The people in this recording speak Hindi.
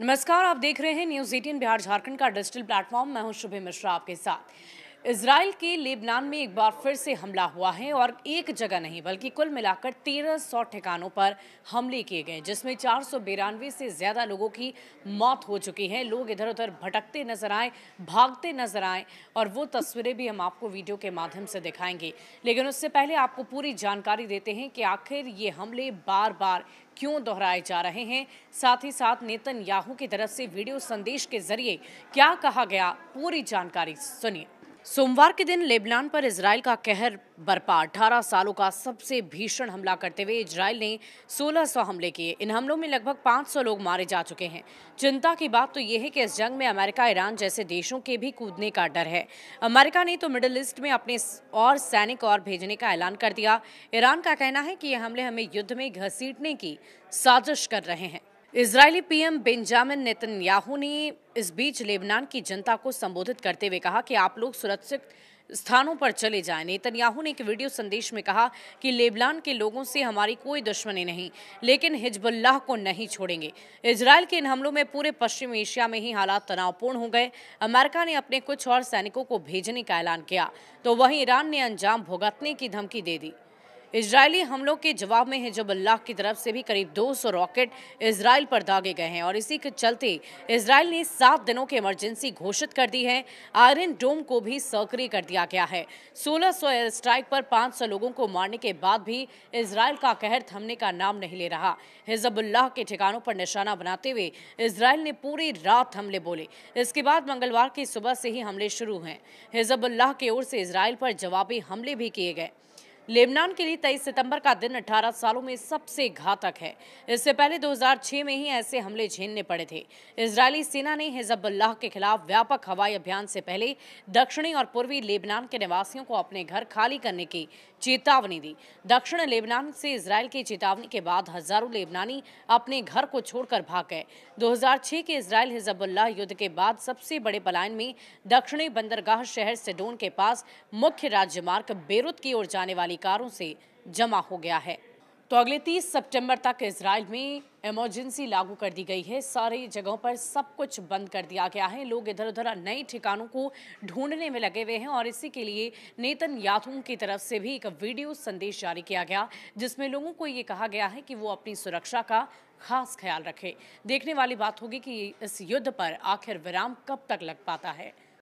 नमस्कार आप देख रहे हैं न्यूज एटीन बिहार झारखंड का डिजिटल प्लेटफॉर्म मैं हूं शुभे मिश्रा आपके साथ इसराइल के लेबनान में एक बार फिर से हमला हुआ है और एक जगह नहीं बल्कि कुल मिलाकर 1300 ठिकानों पर हमले किए गए जिसमें चार सौ बिरानवे से ज़्यादा लोगों की मौत हो चुकी है लोग इधर उधर भटकते नजर आए भागते नजर आए और वो तस्वीरें भी हम आपको वीडियो के माध्यम से दिखाएंगे लेकिन उससे पहले आपको पूरी जानकारी देते हैं कि आखिर ये हमले बार बार क्यों दोहराए जा रहे हैं साथ ही साथ नेतन याहू की तरफ से वीडियो संदेश के जरिए क्या कहा गया पूरी जानकारी सुनिए सोमवार के दिन लेबनान पर इसराइल का कहर बरपा 18 सालों का सबसे भीषण हमला करते हुए इसराइल ने 1600 हमले किए इन हमलों में लगभग 500 लोग मारे जा चुके हैं चिंता की बात तो यह है कि इस जंग में अमेरिका ईरान जैसे देशों के भी कूदने का डर है अमेरिका ने तो मिडिल ईस्ट में अपने और सैनिक और भेजने का ऐलान कर दिया ईरान का कहना है कि ये हमले हमें युद्ध में घसीटने की साजिश कर रहे हैं इसराइली पीएम बेंजामिन नेतन्याहू ने इस बीच लेबनान की जनता को संबोधित करते हुए कहा कि आप लोग सुरक्षित स्थानों पर चले जाएं। नेतन्याहू ने एक वीडियो संदेश में कहा कि लेबनान के लोगों से हमारी कोई दुश्मनी नहीं लेकिन हिजबुल्लाह को नहीं छोड़ेंगे इसराइल के इन हमलों में पूरे पश्चिम एशिया में ही हालात तनावपूर्ण हो गए अमेरिका ने अपने कुछ और सैनिकों को भेजने का ऐलान किया तो वहीं ईरान ने अंजाम भुगतने की धमकी दे दी इसराइली हमलों के जवाब में हिजबुल्लाह की तरफ से भी करीब 200 रॉकेट इसराइल पर दागे गए हैं और इसी के चलते इसराइल ने सात दिनों की इमरजेंसी घोषित कर दी है आयरन डोम को भी सक्रिय कर दिया गया है 1600 सौ एयर स्ट्राइक पर 500 लोगों को मारने के बाद भी इसराइल का कहर थमने का नाम नहीं ले रहा हिजबुल्लाह के ठिकानों पर निशाना बनाते हुए इसराइल ने पूरी रात हमले बोले इसके बाद मंगलवार की सुबह से ही हमले शुरू हैं हिजबुल्लाह की ओर से इसराइल पर जवाबी हमले भी किए गए लेबनान के लिए तेईस सितंबर का दिन 18 सालों में सबसे घातक है इससे पहले 2006 में ही ऐसे हमले झेलने पड़े थे इजरायली सेना ने हिजबुल्लाह के खिलाफ व्यापक हवाई अभियान से पहले दक्षिणी और पूर्वी लेबनान के निवासियों को अपने घर खाली करने की चेतावनी दी दक्षिण लेबनान से इसराइल की चेतावनी के बाद हजारों लेबनानी अपने घर को छोड़कर भाग गए दो के इसराइल हिजबुल्लाह युद्ध के बाद सबसे बड़े पलायन में दक्षिणी बंदरगाह शहर सेडोन के पास मुख्य राज्यमार्ग बेरुत की ओर जाने वाली एकाधिकारों से जमा हो गया है तो अगले 30 सितंबर तक इसराइल में इमरजेंसी लागू कर दी गई है सारी जगहों पर सब कुछ बंद कर दिया गया है लोग इधर उधर नए ठिकानों को ढूंढने में लगे हुए हैं और इसी के लिए नेतन याथुम की तरफ से भी एक वीडियो संदेश जारी किया गया जिसमें लोगों को ये कहा गया है कि वो अपनी सुरक्षा का खास ख्याल रखें देखने वाली बात होगी कि इस युद्ध पर आखिर विराम कब तक लग पाता है